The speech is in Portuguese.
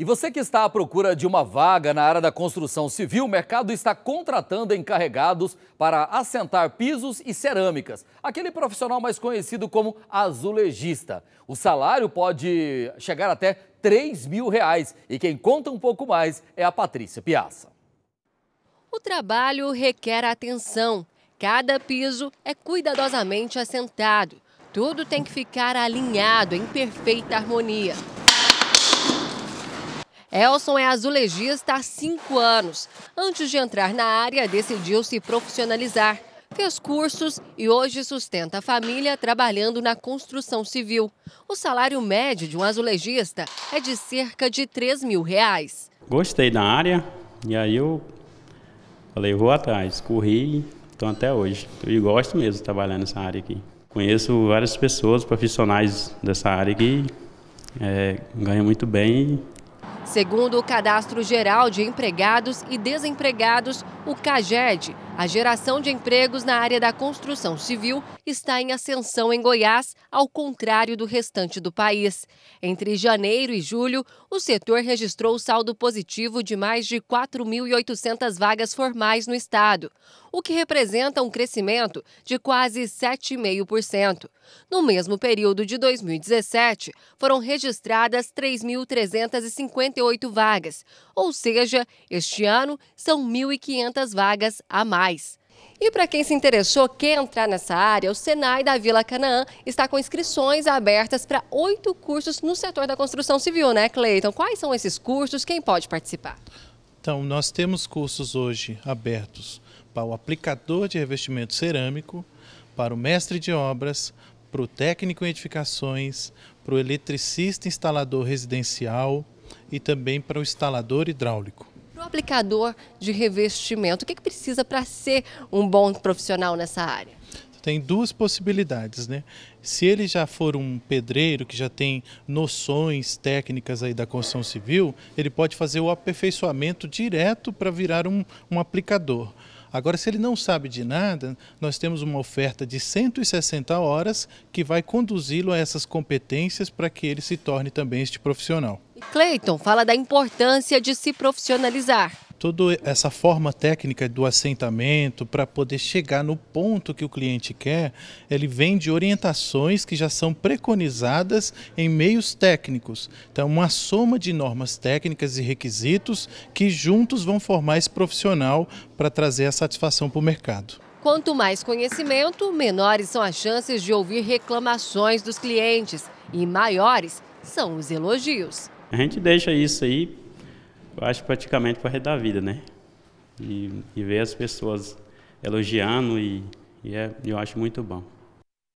E você que está à procura de uma vaga na área da construção civil, o mercado está contratando encarregados para assentar pisos e cerâmicas, aquele profissional mais conhecido como azulejista. O salário pode chegar até 3 mil reais e quem conta um pouco mais é a Patrícia Piazza. O trabalho requer atenção. Cada piso é cuidadosamente assentado. Tudo tem que ficar alinhado em perfeita harmonia. Elson é azulejista há cinco anos. Antes de entrar na área, decidiu se profissionalizar. Fez cursos e hoje sustenta a família trabalhando na construção civil. O salário médio de um azulejista é de cerca de 3 mil reais. Gostei da área e aí eu falei, vou atrás. Corri, então até hoje. Eu gosto mesmo de trabalhar nessa área aqui. Conheço várias pessoas profissionais dessa área que é, ganham muito bem Segundo o Cadastro Geral de Empregados e Desempregados, o CAGED, a geração de empregos na área da construção civil está em ascensão em Goiás, ao contrário do restante do país. Entre janeiro e julho, o setor registrou saldo positivo de mais de 4.800 vagas formais no estado, o que representa um crescimento de quase 7,5%. No mesmo período de 2017, foram registradas 3.358 1.148 vagas, ou seja, este ano são 1.500 vagas a mais. E para quem se interessou, quer entrar nessa área, o Senai da Vila Canaã está com inscrições abertas para oito cursos no setor da construção civil, né, Cleiton? Quais são esses cursos? Quem pode participar? Então, nós temos cursos hoje abertos para o aplicador de revestimento cerâmico, para o mestre de obras, para o técnico em edificações, para o eletricista instalador residencial, e também para o instalador hidráulico. Para o aplicador de revestimento, o que, é que precisa para ser um bom profissional nessa área? Tem duas possibilidades, né? Se ele já for um pedreiro que já tem noções técnicas aí da construção civil, ele pode fazer o aperfeiçoamento direto para virar um, um aplicador. Agora, se ele não sabe de nada, nós temos uma oferta de 160 horas que vai conduzi-lo a essas competências para que ele se torne também este profissional. Cleiton fala da importância de se profissionalizar. Toda essa forma técnica do assentamento, para poder chegar no ponto que o cliente quer, ele vem de orientações que já são preconizadas em meios técnicos. Então, uma soma de normas técnicas e requisitos que juntos vão formar esse profissional para trazer a satisfação para o mercado. Quanto mais conhecimento, menores são as chances de ouvir reclamações dos clientes e maiores são os elogios. A gente deixa isso aí, eu acho, praticamente para resto da vida, né? E, e ver as pessoas elogiando e, e é, eu acho muito bom.